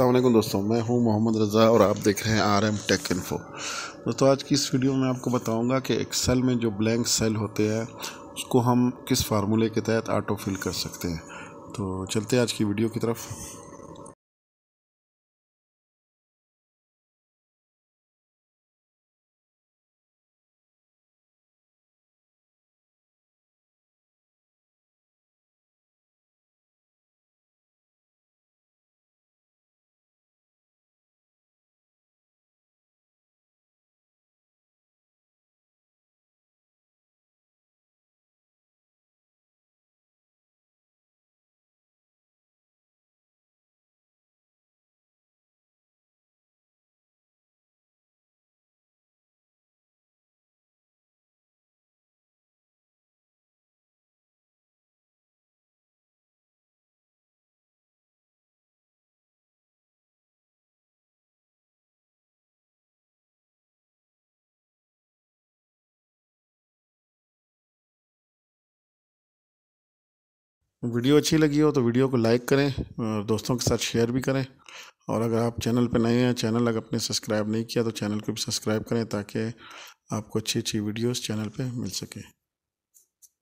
अलगम दोस्तों मैं हूं मोहम्मद रज़ा और आप देख रहे हैं आर एम टेक इन्फो दोस्तों आज की इस वीडियो में आपको बताऊंगा कि एक्सेल में जो ब्लैंक सेल होते हैं उसको हम किस फार्मूले के तहत ऑटो फिल कर सकते हैं तो चलते हैं आज की वीडियो की तरफ वीडियो अच्छी लगी हो तो वीडियो को लाइक करें और दोस्तों के साथ शेयर भी करें और अगर आप चैनल पर नए हैं चैनल अगर आपने सब्सक्राइब नहीं किया तो चैनल को भी सब्सक्राइब करें ताकि आपको अच्छी अच्छी वीडियोस चैनल पे मिल सके